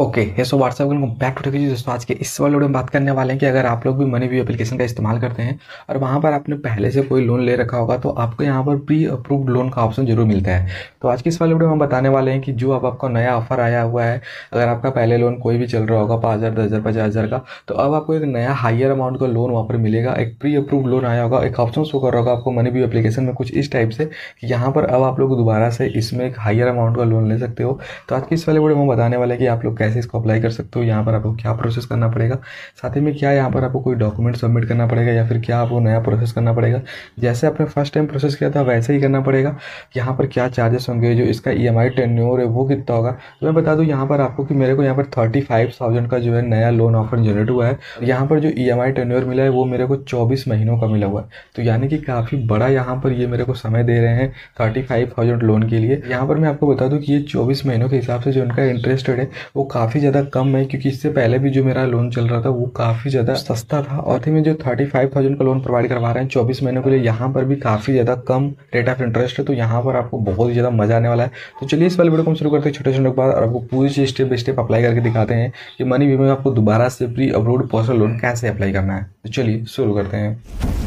okay yeah so what's up welcome back to Techji दोस्तों आज के इस वाले में बात करने वाले हैं कि अगर आप लोग भी मनी व्यू एप्लीकेशन का इस्तेमाल करते हैं और वहाँ पर आपने पहले से कोई लोन ले रखा होगा तो आपको यहाँ पर प्री अप्रूव्ड लोन का ऑप्शन जरूर मिलता है तो आज के इस वाले वीडियो में हम बताने वाले हैं कि जो अब आपका नया ऑफर आया हुआ है अगर आपका पहले लोन कोई भी चल रहा होगा पाँच हज़ार दस हज़ार पचास हज़ार का तो अब आपको एक नया हाइयर अमाउंट का लोन वहाँ पर मिलेगा एक प्री अप्रूव लोन आया होगा एक ऑप्शन शो कर रहा होगा आपको मनी व्यू एप्लीकेशन में कुछ इस टाइप से कि यहाँ पर अब आप लोग दोबारा से इसमें एक हाइयर अमाउंट का लोन ले सकते हो तो आज के इस वाले वीडियो में बताने वाले कि आप लोग कैसे इसको अप्लाई कर सकते हो यहाँ पर आपको क्या प्रोसेस करना पड़ेगा साथ ही में क्या यहाँ पर आपको कोई डॉक्यूमेंट सबमिट करना पड़ेगा या फिर क्या आपको नया प्रोसेस करना पड़ेगा जैसे आपने फर्स्ट टाइम प्रोसेस किया था वैसे ही करना पड़ेगा यहाँ पर क्या चार्जेस होंगे जो इसका ई एम आई टेन्योर है वो कितना होगा तो मैं बता दूँ यहाँ पर आपको कि मेरे को यहाँ पर थर्टी फाइव थाउजेंड का जो है नया लोन ऑफर जनरेट हुआ है यहाँ पर जो ई एम आई टेन्योर मिला है वो मेरे को चौबीस महीनों का मिला हुआ है तो यानी कि काफ़ी बड़ा यहाँ पर ये मेरे को समय दे रहे हैं थर्टी फाइव थाउजेंड लोन के लिए यहाँ पर मैं आपको बता दूँ कि ये चौबीस महीनों के हिसाब से जो उनका इंटरेस्ट रेट है वो काफ़ी ज़्यादा कम है क्योंकि इससे पहले भी जो मेरा लोन चल रहा था वो काफ़ी ज़्यादा सस्ता था और थी में जो थर्टी फाइव थाउजेंड का लोन प्रोवाइड करवा रहे हैं चौबीस महीने के लिए यहाँ पर भी काफ़ी ज़्यादा कम रेट ऑफ इंटरेस्ट है तो यहाँ पर आपको बहुत ही ज़्यादा मजा आने वाला है तो चलिए इस वाले वीडियो को हम शुरू करते हैं छोटे छोटे के बाद और आपको पूरी चीज़ स्टेप बाई स्टेप अप्लाई करके दिखाते हैं कि मनी वीमे में आपको दोबारा से प्री अप्रूव पर्सनल लोन कैसे अप्लाई करना है तो चलिए शुरू करते हैं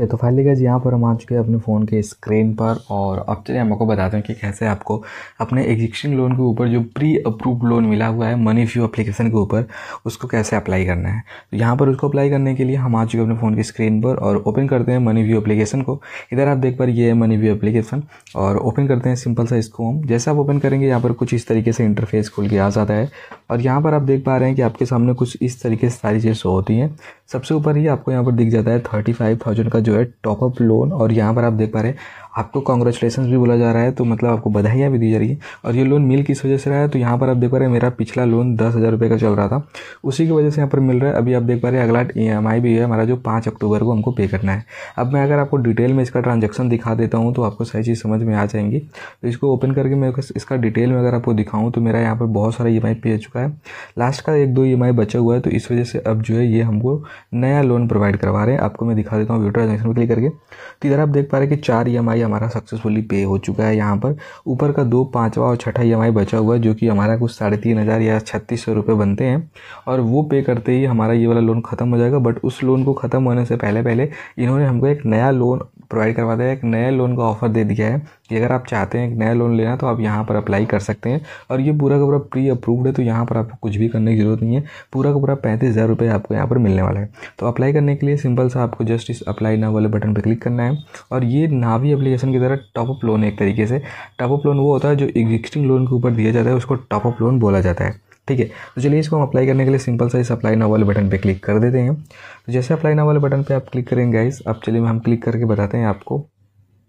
ओके तो फाइनली गाइज यहाँ पर हम आ चुके हैं अपने फ़ोन के स्क्रीन पर और अब चलिए हम आपको बताते हैं कि कैसे आपको अपने एग्जिस्टिंग लोन के ऊपर जो प्री अप्रूव लोन मिला हुआ है मनी फ्यू अप्लीकेशन के ऊपर उसको कैसे अप्लाई करना है तो यहाँ पर उसको अप्लाई करने के लिए हम आ चुके हैं अपने फ़ोन की स्क्रीन पर और ओपन करते हैं मनी व्यू अप्लीकेशन को इधर आप देख पर ये है मनी व्यू अप्लीकेशन और ओपन करते हैं सिंपल सा इसको हम जैसे आप ओपन करेंगे यहाँ पर कुछ इस तरीके से इंटरफेस खुल के आ जाता है और यहाँ पर आप देख पा रहे हैं कि आपके सामने कुछ इस तरीके से सारी चीज़ें होती हैं सबसे ऊपर ही आपको यहाँ पर दिख जाता है थर्टी फाइव थाउजेंड का जो है टॉपअप लोन और यहाँ पर आप देख पा रहे हैं आपको कॉन्ग्रेचुलेसन भी बोला जा रहा है तो मतलब आपको बधाइयाँ भी दी जा रही है और ये लोन मिल किस वजह से रहा है तो यहाँ पर आप देख पा रहे हैं मेरा पिछला लोन दस हज़ार रुपये का चल रहा था उसी की वजह से यहाँ पर मिल रहा है अभी आप देख पा रहे हैं अगला ई एम आई भी है हमारा जो पाँच अक्टूबर को हमको पे करना है अब मैं अगर आपको डिटेल में इसका ट्रांजेक्शन दिखा देता हूँ तो आपको सारी चीज़ समझ में आ जाएंगी तो इसको ओपन करके मैं इसका डिटेल में अगर आपको दिखाऊँ तो मेरा यहाँ पर बहुत सारा ई एम आई पे चुका है लास्ट का एक दो ई एम आई बचा हुआ है तो इस वजह से अब जो है ये हमको नया लोन प्रोवाइड करवा रहे हैं आपको मैं दिखा देता हूँ व्यू ट्रांजेक्शन पर क्लिक करके तो इधर आप देख पा रहे हैं कि चार ई एम आई ई हमारा सक्सेसफुली पे हो चुका है यहाँ पर ऊपर का दो पाँचवा और छठा ई बचा हुआ है जो कि हमारा कुछ साढ़े तीन हज़ार या छत्तीस सौ रुपये बनते हैं और वो पे करते ही हमारा ये वाला लोन ख़त्म हो जाएगा बट उस लोन को ख़त्म होने से पहले पहले इन्होंने हमको एक नया लोन प्रोवाइड करवा दिया एक नया लोन का ऑफ़र दे दिया है कि अगर आप चाहते हैं एक नया लोन लेना तो आप यहाँ पर अप्लाई कर सकते हैं और ये पूरा का पूरा प्री अप्रूव्ड है तो यहाँ पर आपको कुछ भी करने की ज़रूरत नहीं है पूरा का पूरा पैंतीस हज़ार रुपये आपको यहाँ पर मिलने वाला है तो अप्लाई करने के लिए सिंपल सा आपको जस्ट इस अप्लाई ना वाले बटन पर क्लिक करना है और ये भी एप्लीकेशन एप्लीकेशन की तरह टॉपअप लोन एक तरीके से टॉपअप लोन वो होता है जो एग्जिस्टिंग लोन के ऊपर दिया जाता है उसको टॉपअप लोन बोला जाता है ठीक है तो चलिए इसको हम अप्लाई करने के लिए सिंपल सा इस अप्लाई नाउ वाले बटन पर क्लिक कर देते हैं तो जैसे अप्लाई नाउ वाले बटन पर आप क्लिक करेंगे गाइस अब चलिए हम क्लिक करके बताते हैं आपको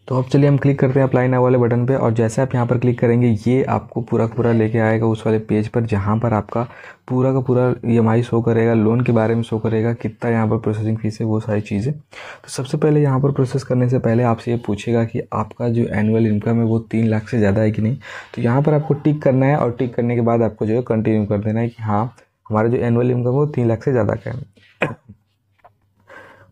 तो अब चलिए हम क्लिक करते हैं अप्लाई ना वाले बटन पे और जैसे आप यहाँ पर क्लिक करेंगे ये आपको पूरा पूरा लेके आएगा उस वाले पेज पर जहाँ पर आपका पूरा का पूरा ई e शो करेगा लोन के बारे में शो करेगा कितना यहाँ पर प्रोसेसिंग फ़ीस है वो सारी चीज़ें तो सबसे पहले यहाँ पर प्रोसेस करने से पहले आपसे ये पूछेगा कि आपका जो एनुअल इनकम है वो तीन लाख से ज़्यादा है कि नहीं तो यहाँ पर आपको टिक करना है और टिक करने के बाद आपको जो है कंटिन्यू कर देना है कि हाँ हमारा जो एनुअल इनकम है वो तीन लाख से ज़्यादा का है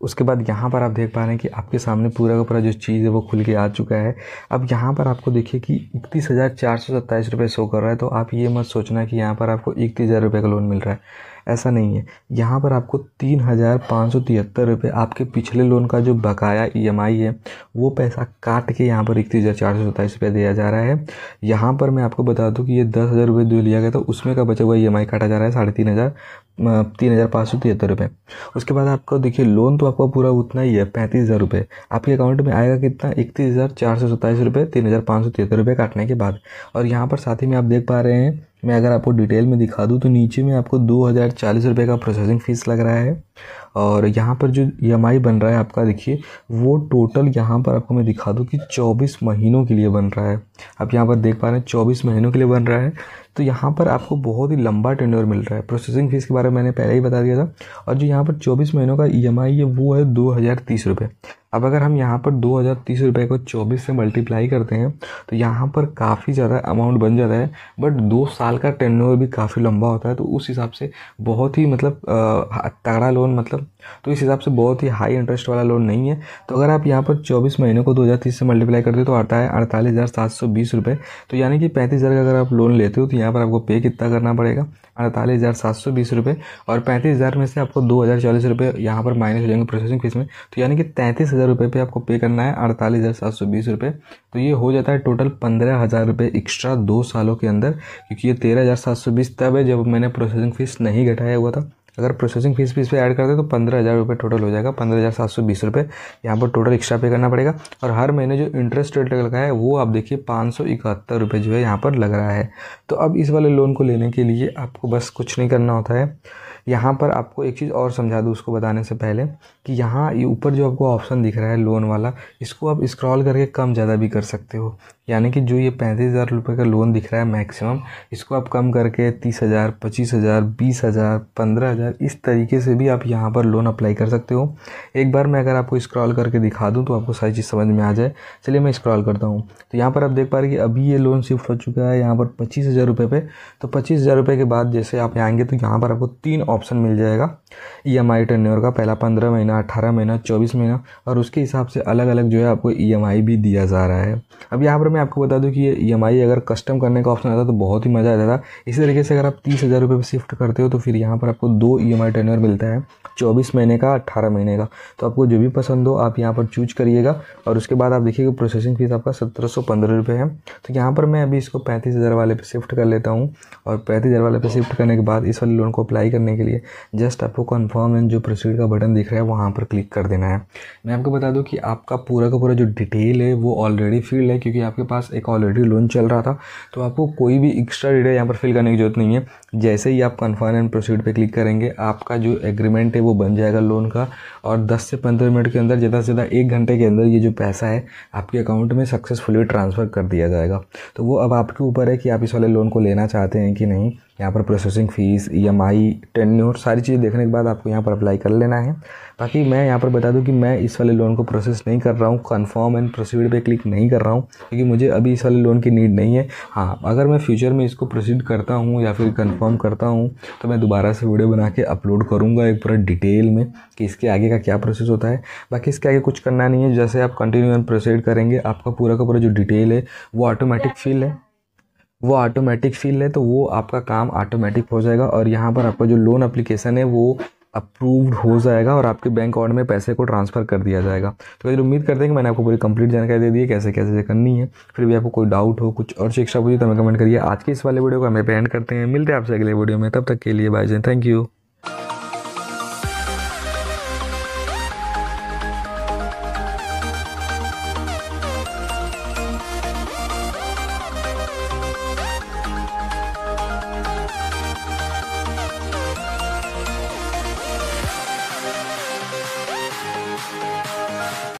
उसके बाद यहाँ पर आप देख पा रहे हैं कि आपके सामने पूरा का पूरा जो चीज़ है वो खुल के आ चुका है अब यहाँ पर आपको देखिए कि इकतीस हज़ार चार सौ सत्ताईस रुपये शो कर रहा है तो आप ये मत सोचना कि यहाँ पर आपको इकतीस हज़ार रुपये का लोन मिल रहा है ऐसा नहीं है यहाँ पर आपको तीन हज़ार पाँच सौ तिहत्तर रुपये आपके पिछले लोन का जो बकाया ई e है वो पैसा काट के यहाँ पर इकतीस हज़ार चार सौ सत्ताईस रुपये दिया जा रहा है यहाँ पर मैं आपको बता दूँ कि ये दस हज़ार रुपये जो लिया गया था उसमें का बचा हुआ ई e काटा जा रहा है साढ़े तीन हज़ार तीन हज़ार पाँच सौ तिहत्तर रुपये उसके बाद आपको देखिए लोन तो आपका पूरा उतना ही है पैंतीस हज़ार रुपये आपके अकाउंट में आएगा कितना इकतीस हज़ार चार सौ सत्ताईस रुपये तीन हज़ार पाँच सौ तिहत्तर रुपये काटने के बाद और यहाँ पर साथ ही में आप देख पा रहे हैं मैं अगर आपको डिटेल में दिखा दूँ तो नीचे में आपको दो हज़ार चालीस रुपये का प्रोसेसिंग फ़ीस लग रहा है और यहाँ पर जो ई e बन रहा है आपका देखिए वो टोटल यहाँ पर आपको मैं दिखा दूँ कि चौबीस महीनों के लिए बन रहा है आप यहाँ पर देख पा रहे हैं चौबीस महीनों के लिए बन रहा है तो यहाँ पर आपको बहुत ही लंबा टेंडर मिल रहा है प्रोसेसिंग फ़ीस के बारे में मैंने पहले ही बता दिया था और जो यहाँ पर चौबीस महीनों का ई e है वो है दो हज़ार तीस रुपये अब अगर हम यहाँ पर दो हज़ार तीस रुपये को चौबीस से मल्टीप्लाई करते हैं तो यहाँ पर काफ़ी ज़्यादा अमाउंट बन जाता है बट दो साल का टर्नओवर भी काफ़ी लंबा होता है तो उस हिसाब से बहुत ही मतलब तगड़ा लोन मतलब तो इस हिसाब से बहुत ही हाई इंटरेस्ट वाला लोन नहीं है तो अगर आप यहाँ पर चौबीस महीने को दो हज़ार तीस से मल्टीप्लाई करते हो तो आता है अड़तालीस हज़ार सात सौ बीस रुपये तो यानी कि पैंतीस हज़ार का अगर आप लोन लेते हो तो यहाँ पर आपको पे कितना करना पड़ेगा अड़तालीस हज़ार सात सौ बीस रुपये और पैंतीस हज़ार में से आपको दो हज़ार चालीस रुपये यहाँ पर माइनस हो जाएंगे प्रोसेसिंग फीस में तो यानी कि तैंतीस हज़ार रुपये पर आपको पे करना है अड़तालीस हज़ार सात सौ बीस रुपये तो ये हो जाता है टोटल पंद्रह हज़ार रुपये एक्स्ट्रा दो सालों के अंदर क्योंकि ये तेरह हज़ार सात सौ बीस तब है जब मैंने प्रोसेसिंग फ़ीस नहीं घटाया हुआ था अगर प्रोसेसिंग फीस भी इस पर ऐड करते तो पंद्रह हज़ार रुपये टोटल हो जाएगा पंद्रह हज़ार सात सौ बीस रुपये यहाँ पर टोटल एक्स्ट्रा पे करना पड़ेगा और हर महीने जो इंटरेस्ट रेट लगा है वो आप देखिए पाँच सौ इकहत्तर रुपये जो है यहाँ पर लग रहा है तो अब इस वाले लोन को लेने के लिए आपको बस कुछ नहीं करना होता है यहाँ पर आपको एक चीज़ और समझा दूँ उसको बताने से पहले कि यहाँ ये ऊपर जो आपको ऑप्शन दिख रहा है लोन वाला इसको आप स्क्रॉल करके कम ज़्यादा भी कर सकते हो यानी कि जो ये पैंतीस हज़ार रुपये का लोन दिख रहा है मैक्सिमम इसको आप कम करके तीस हज़ार पच्चीस हज़ार बीस हज़ार पंद्रह हज़ार इस तरीके से भी आप यहाँ पर लोन अप्लाई कर सकते हो एक बार मैं अगर आपको स्क्रॉल करके दिखा दूँ तो आपको सारी चीज़ समझ में आ जाए चलिए मैं स्क्रॉल करता हूँ तो यहाँ पर आप देख पा रहे कि अभी ये लोन शिफ्ट हो चुका है यहाँ पर पच्चीस हज़ार रुपये पर तो पच्चीस हज़ार रुपये के बाद जैसे आप आएंगे तो यहाँ पर आपको तीन ऑप्शन मिल जाएगा ई एम आई टेन्योर का पहला पंद्रह महीना अट्ठारह महीना चौबीस महीना और उसके हिसाब से अलग अलग जो है आपको ई एम आई भी दिया जा रहा है अब यहाँ पर मैं आपको बता दूँ कि ये ई एम आई अगर कस्टम करने का ऑप्शन आता तो बहुत ही मज़ा आता था इसी तरीके से अगर आप तीस हज़ार रुपये पर शिफ्ट करते हो तो फिर यहाँ पर आपको दो ई एम आई टेन्योर मिलता है चौबीस महीने का अट्ठारह महीने का तो आपको जो भी पसंद हो आप यहाँ पर चूज करिएगा और उसके बाद आप देखिएगा प्रोसेसिंग फ़ीस आपका सत्रह सौ पंद्रह रुपये है तो यहाँ पर मैं अभी इसको पैंतीस हज़ार वाले पे शिफ्ट कर लेता हूँ और पैंतीस हज़ार वाले पे शिफ्ट करने के बाद इस वाले लोन को अप्लाई करने के लिए जस्ट आपको कन्फर्म एंड जो प्रोसीड का बटन दिख रहा है वहाँ पर क्लिक कर देना है मैं आपको बता दूँ कि आपका पूरा का पूरा जो डिटेल है वो ऑलरेडी फिल्ड है क्योंकि आपके पास एक ऑलरेडी लोन चल रहा था तो आपको कोई भी एक्स्ट्रा डिटेल यहाँ पर फिल करने की जरूरत नहीं है जैसे ही आप कन्फर्म एंड प्रोसीड पर क्लिक करेंगे आपका जो एग्रीमेंट है वो वो बन जाएगा लोन का और 10 से 15 मिनट के अंदर ज़्यादा से ज़्यादा एक घंटे के अंदर ये जो पैसा है आपके अकाउंट में सक्सेसफुली ट्रांसफ़र कर दिया जाएगा तो वो अब आपके ऊपर है कि आप इस वाले लोन को लेना चाहते हैं कि नहीं यहाँ पर processing fees E M I tenure सारी चीज़ें देखने के बाद आपको यहाँ पर अप्लाई कर लेना है बाकी मैं यहाँ पर बता दूँ कि मैं इस वाले लोन को प्रोसेस नहीं कर रहा हूँ कन्फर्म एंड प्रोसीड पे क्लिक नहीं कर रहा हूँ क्योंकि मुझे अभी इस वाले लोन की नीड नहीं है हाँ अगर मैं फ्यूचर में इसको प्रोसीड करता हूँ या फिर कन्फर्म करता हूँ तो मैं दोबारा से वीडियो बना के अपलोड करूँगा एक पूरा डिटेल में कि इसके आगे का क्या प्रोसेस होता है बाकी इसके आगे कुछ करना नहीं है जैसे आप कंटिन्यू एंड प्रोसीड करेंगे आपका पूरा का पूरा जो डिटेल है वो ऑटोमेटिक फील है वो ऑटोमेटिक फील है तो वो आपका काम ऑटोमेटिक हो जाएगा और यहाँ पर आपका जो लोन अप्लीकेशन है वो अप्रूव्ड हो जाएगा और आपके बैंक अकाउंट में पैसे को ट्रांसफ़र कर दिया जाएगा तो ये उम्मीद करते हैं कि मैंने आपको पूरी कंप्लीट जानकारी दे दी है कैसे कैसे करनी है फिर भी आपको कोई डाउट हो कुछ और शिक्षा पूछिए तो हमें कमेंट करिए आज के इस वाले वीडियो को हमें पेंड करते हैं मिलते हैं आपसे अगले वीडियो में तब तक के लिए बाय जय थैंक यू